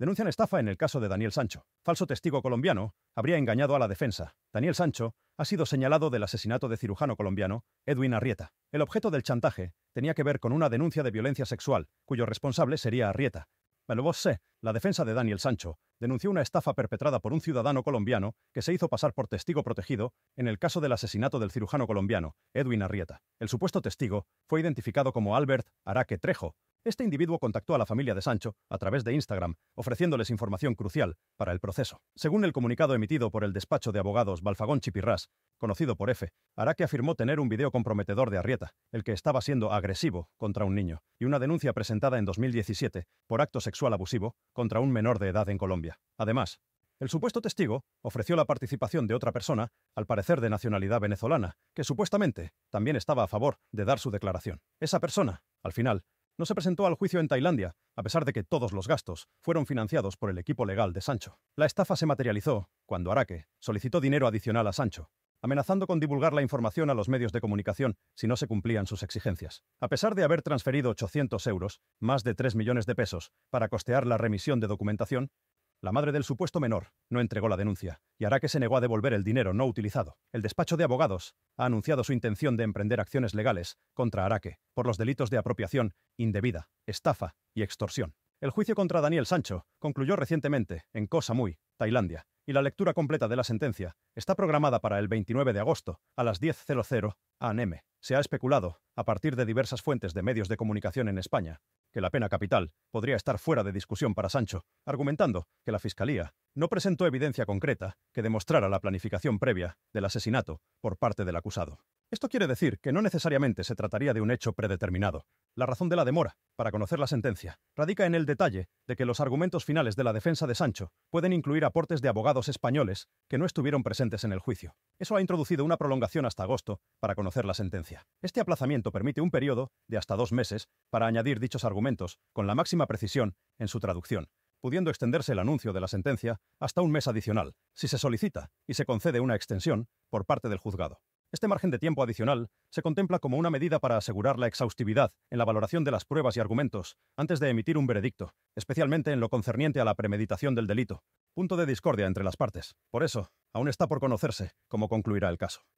Denuncian estafa en el caso de Daniel Sancho. Falso testigo colombiano habría engañado a la defensa. Daniel Sancho ha sido señalado del asesinato de cirujano colombiano Edwin Arrieta. El objeto del chantaje tenía que ver con una denuncia de violencia sexual, cuyo responsable sería Arrieta. sé, la defensa de Daniel Sancho, denunció una estafa perpetrada por un ciudadano colombiano que se hizo pasar por testigo protegido en el caso del asesinato del cirujano colombiano Edwin Arrieta. El supuesto testigo fue identificado como Albert Araque Trejo, este individuo contactó a la familia de Sancho a través de Instagram, ofreciéndoles información crucial para el proceso. Según el comunicado emitido por el despacho de abogados Balfagón Chipirrás, conocido por F, Araque afirmó tener un video comprometedor de Arrieta, el que estaba siendo agresivo contra un niño, y una denuncia presentada en 2017 por acto sexual abusivo contra un menor de edad en Colombia. Además, el supuesto testigo ofreció la participación de otra persona, al parecer de nacionalidad venezolana, que supuestamente también estaba a favor de dar su declaración. Esa persona, al final, no se presentó al juicio en Tailandia, a pesar de que todos los gastos fueron financiados por el equipo legal de Sancho. La estafa se materializó cuando Araque solicitó dinero adicional a Sancho, amenazando con divulgar la información a los medios de comunicación si no se cumplían sus exigencias. A pesar de haber transferido 800 euros, más de 3 millones de pesos, para costear la remisión de documentación, la madre del supuesto menor no entregó la denuncia y Araque se negó a devolver el dinero no utilizado. El despacho de abogados ha anunciado su intención de emprender acciones legales contra Araque por los delitos de apropiación indebida, estafa y extorsión. El juicio contra Daniel Sancho concluyó recientemente en Koh Samui, Tailandia, y la lectura completa de la sentencia está programada para el 29 de agosto a las 10.00 AM. Se ha especulado a partir de diversas fuentes de medios de comunicación en España, que la pena capital podría estar fuera de discusión para Sancho, argumentando que la Fiscalía no presentó evidencia concreta que demostrara la planificación previa del asesinato por parte del acusado. Esto quiere decir que no necesariamente se trataría de un hecho predeterminado. La razón de la demora, para conocer la sentencia, radica en el detalle de que los argumentos finales de la defensa de Sancho pueden incluir aportes de abogados españoles que no estuvieron presentes en el juicio. Eso ha introducido una prolongación hasta agosto para conocer la sentencia. Este aplazamiento permite un periodo de hasta dos meses para añadir dichos argumentos con la máxima precisión en su traducción, pudiendo extenderse el anuncio de la sentencia hasta un mes adicional, si se solicita y se concede una extensión por parte del juzgado. Este margen de tiempo adicional se contempla como una medida para asegurar la exhaustividad en la valoración de las pruebas y argumentos antes de emitir un veredicto, especialmente en lo concerniente a la premeditación del delito, punto de discordia entre las partes. Por eso, aún está por conocerse cómo concluirá el caso.